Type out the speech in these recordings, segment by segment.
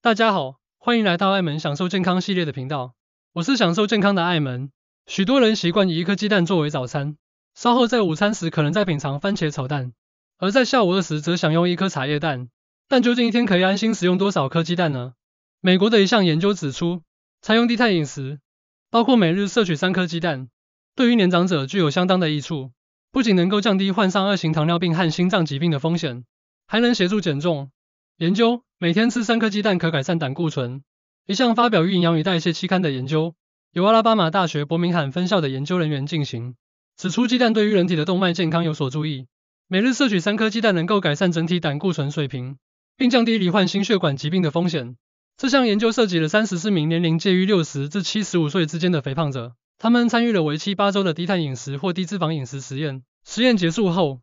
大家好，欢迎来到爱门享受健康系列的频道，我是享受健康的爱门。许多人习惯以一颗鸡蛋作为早餐，稍后在午餐时可能再品尝番茄炒蛋，而在下午二时则享用一颗茶叶蛋。但究竟一天可以安心食用多少颗鸡蛋呢？美国的一项研究指出，采用低碳饮食，包括每日摄取三颗鸡蛋，对于年长者具有相当的益处，不仅能够降低患上二型糖尿病和心脏疾病的风险，还能协助减重。研究每天吃三颗鸡蛋可改善胆固醇。一项发表于《营养与代谢期刊》的研究，由阿拉巴马大学伯明翰分校的研究人员进行，指出鸡蛋对于人体的动脉健康有所注意。每日摄取三颗鸡蛋能够改善整体胆固醇水平，并降低罹患心血管疾病的风险。这项研究涉及了三十四名年龄介于六十至七十五岁之间的肥胖者，他们参与了为期八周的低碳饮食或低脂肪饮食实验。实验结束后。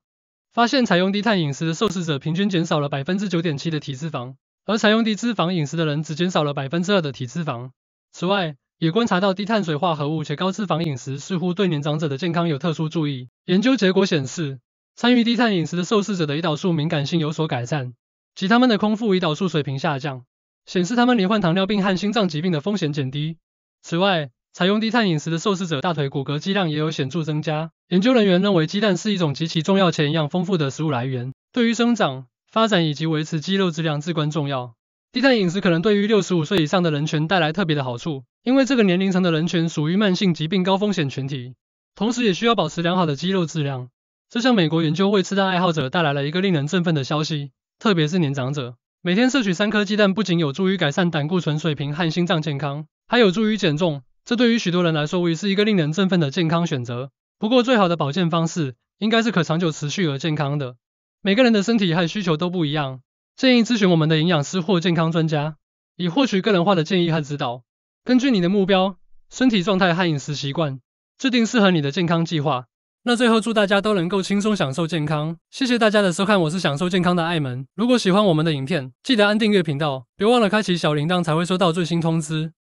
发现采用低碳饮食的受试者平均减少了百分之九点七的体脂肪，而采用低脂肪饮食的人只减少了百分之二的体脂肪。此外，也观察到低碳水化合物且高脂肪饮食似乎对年长者的健康有特殊注意。研究结果显示，参与低碳饮食的受试者的胰岛素敏感性有所改善，及他们的空腹胰岛素水平下降，显示他们罹患糖尿病和心脏疾病的风险减低。此外，采用低碳饮食的受试者大腿骨骼肌量也有显著增加。研究人员认为，鸡蛋是一种极其重要、且营养丰富的食物来源，对于生长、发展以及维持肌肉质量至关重要。低碳饮食可能对于六十五岁以上的人群带来特别的好处，因为这个年龄层的人群属于慢性疾病高风险群体，同时也需要保持良好的肌肉质量。这项美国研究为吃蛋爱好者带来了一个令人振奋的消息，特别是年长者，每天摄取三颗鸡蛋不仅有助于改善胆固醇水平和心脏健康，还有助于减重。这对于许多人来说，无疑是一个令人振奋的健康选择。不过，最好的保健方式应该是可长久、持续而健康的。每个人的身体和需求都不一样，建议咨询我们的营养师或健康专家，以获取个人化的建议和指导，根据你的目标、身体状态和饮食习惯，制定适合你的健康计划。那最后，祝大家都能够轻松享受健康。谢谢大家的收看，我是享受健康的艾门。如果喜欢我们的影片，记得按订阅频道，别忘了开启小铃铛，才会收到最新通知。